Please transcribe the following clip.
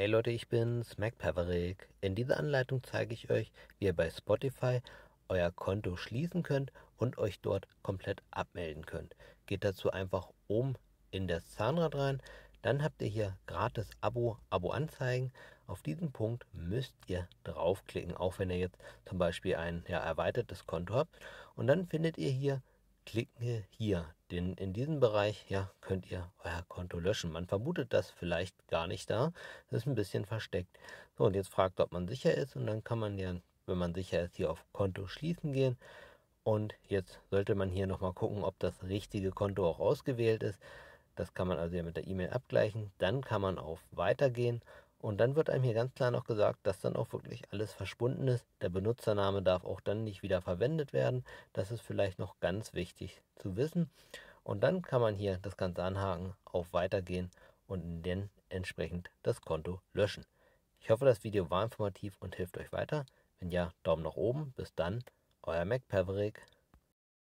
Hey Leute, ich bin's, Mac Paverick. In dieser Anleitung zeige ich euch, wie ihr bei Spotify euer Konto schließen könnt und euch dort komplett abmelden könnt. Geht dazu einfach oben in das Zahnrad rein, dann habt ihr hier gratis Abo, Abo anzeigen. Auf diesen Punkt müsst ihr draufklicken, auch wenn ihr jetzt zum Beispiel ein ja, erweitertes Konto habt. Und dann findet ihr hier klicke hier, denn in diesem Bereich ja, könnt ihr euer Konto löschen. Man vermutet das vielleicht gar nicht da, das ist ein bisschen versteckt. So, und jetzt fragt, ob man sicher ist und dann kann man ja, wenn man sicher ist, hier auf Konto schließen gehen. Und jetzt sollte man hier nochmal gucken, ob das richtige Konto auch ausgewählt ist. Das kann man also ja mit der E-Mail abgleichen. Dann kann man auf Weiter gehen und dann wird einem hier ganz klar noch gesagt, dass dann auch wirklich alles verschwunden ist. Der Benutzername darf auch dann nicht wieder verwendet werden. Das ist vielleicht noch ganz wichtig zu wissen. Und dann kann man hier das Ganze anhaken, auf Weitergehen und dann entsprechend das Konto löschen. Ich hoffe, das Video war informativ und hilft euch weiter. Wenn ja, Daumen nach oben. Bis dann, euer MacPaverick.